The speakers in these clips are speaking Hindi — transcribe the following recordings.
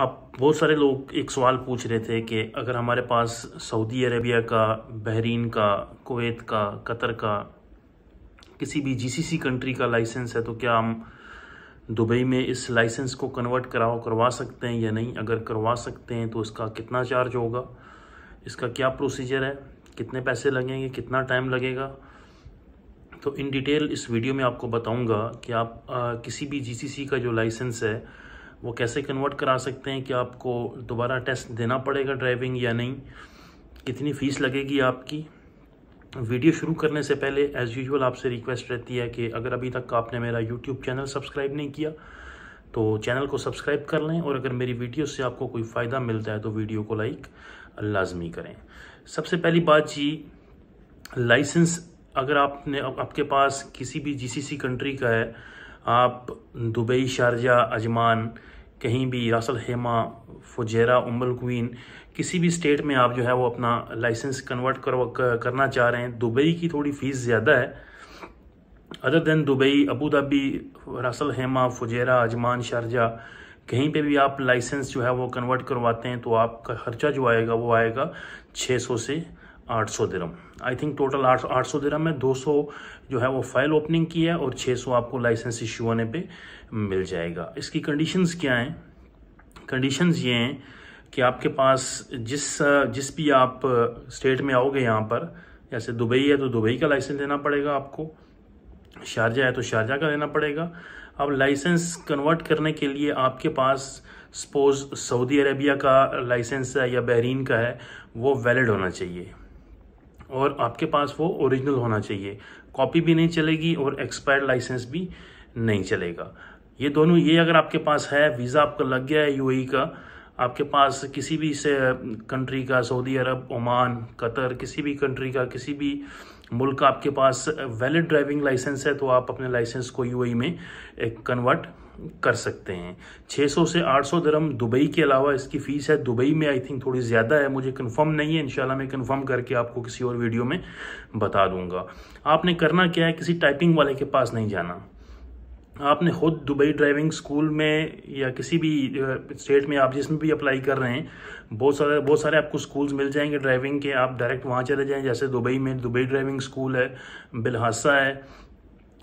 अब बहुत सारे लोग एक सवाल पूछ रहे थे कि अगर हमारे पास सऊदी अरेबिया का बहरीन का कुवैत का कतर का किसी भी जीसीसी कंट्री का लाइसेंस है तो क्या हम दुबई में इस लाइसेंस को कन्वर्ट कराओ करवा सकते हैं या नहीं अगर करवा सकते हैं तो इसका कितना चार्ज होगा इसका क्या प्रोसीजर है कितने पैसे लगेंगे कितना टाइम लगेगा तो इन डिटेल इस वीडियो में आपको बताऊंगा कि आप आ, किसी भी जीसीसी का जो लाइसेंस है वो कैसे कन्वर्ट करा सकते हैं कि आपको दोबारा टेस्ट देना पड़ेगा ड्राइविंग या नहीं कितनी फ़ीस लगेगी आपकी वीडियो शुरू करने से पहले एज़ यूजल आपसे रिक्वेस्ट रहती है कि अगर अभी तक आपने मेरा यूट्यूब चैनल सब्सक्राइब नहीं किया तो चैनल को सब्सक्राइब कर लें और अगर मेरी वीडियो से आपको कोई फ़ायदा मिलता है तो वीडियो को लाइक लाजमी करें सबसे पहली बात जी लाइसेंस अगर आपने आपके पास किसी भी जीसीसी कंट्री का है आप दुबई शारजा अजमान कहीं भी Ras al Khaimah Fujairah Umm al Quwain किसी भी स्टेट में आप जो है वो अपना लाइसेंस कन्वर्ट कर, करना चाह रहे हैं दुबई की थोड़ी फ़ीस ज़्यादा है other than Dubai Abu Dhabi Ras al Khaimah Fujairah Ajman Sharjah कहीं पे भी आप लाइसेंस जो है वो कन्वर्ट करवाते हैं तो आपका खर्चा जो आएगा वो आएगा 600 से आठ सौ दिरम आई थिंक टोटल आठ आठ सौ दिरम है दो सौ जो है वो फाइल ओपनिंग की है और छः सौ आपको लाइसेंस इशू होने पे मिल जाएगा इसकी कंडीशंस क्या हैं कंडीशंस ये हैं कि आपके पास जिस जिस भी आप स्टेट में आओगे यहाँ पर जैसे दुबई है तो दुबई का लाइसेंस लेना पड़ेगा आपको शारजा है तो शारजा का लेना पड़ेगा अब लाइसेंस कन्वर्ट करने के लिए आपके पास सपोज सऊदी अरेबिया का लाइसेंस है या बहरीन का है वो वैलिड होना चाहिए और आपके पास वो ओरिजिनल होना चाहिए कॉपी भी नहीं चलेगी और एक्सपायर्ड लाइसेंस भी नहीं चलेगा ये दोनों ये अगर आपके पास है वीज़ा आपका लग गया है यूएई e का आपके पास किसी भी से कंट्री का सऊदी अरब ओमान कतर किसी भी कंट्री का किसी भी मुल्क का आपके पास वैलिड ड्राइविंग लाइसेंस है तो आप अपने लाइसेंस को यूएई e में कन्वर्ट कर सकते हैं 600 से 800 दरम दुबई के अलावा इसकी फ़ीस है दुबई में आई थिंक थोड़ी ज़्यादा है मुझे कंफर्म नहीं है इनशाला मैं कंफर्म करके आपको किसी और वीडियो में बता दूंगा आपने करना क्या है किसी टाइपिंग वाले के पास नहीं जाना आपने ख़ुद दुबई ड्राइविंग स्कूल में या किसी भी स्टेट में आप जिसमें भी अप्लाई कर रहे हैं बहुत सारे बहुत सारे आपको स्कूल्स मिल जाएंगे ड्राइविंग के आप डायरेक्ट वहाँ चले जाएं जैसे दुबई में दुबई ड्राइविंग स्कूल है बिलहासा है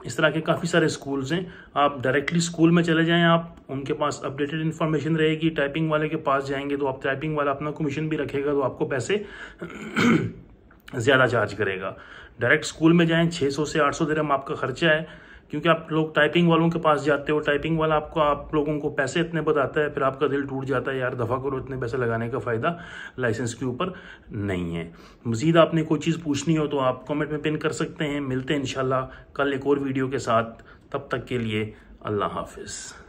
इस तरह के काफ़ी सारे स्कूल्स हैं आप डायरेक्टली स्कूल में चले जाएं आप उनके पास अपडेटेड इन्फॉर्मेशन रहेगी टाइपिंग वाले के पास जाएंगे तो आप टाइपिंग वाला अपना कमीशन भी रखेगा तो आपको पैसे ज़्यादा चार्ज करेगा डायरेक्ट स्कूल में जाएँ छः सौ से आठ सौ आपका खर्चा है क्योंकि आप लोग टाइपिंग वालों के पास जाते हो टाइपिंग वाला आपको आप लोगों को पैसे इतने बताता है फिर आपका दिल टूट जाता है यार दफ़ा करो इतने पैसे लगाने का फ़ायदा लाइसेंस के ऊपर नहीं है मज़ीद आपने कोई चीज़ पूछनी हो तो आप कमेंट में पिन कर सकते हैं मिलते हैं इन कल एक और वीडियो के साथ तब तक के लिए अल्लाह हाफिज़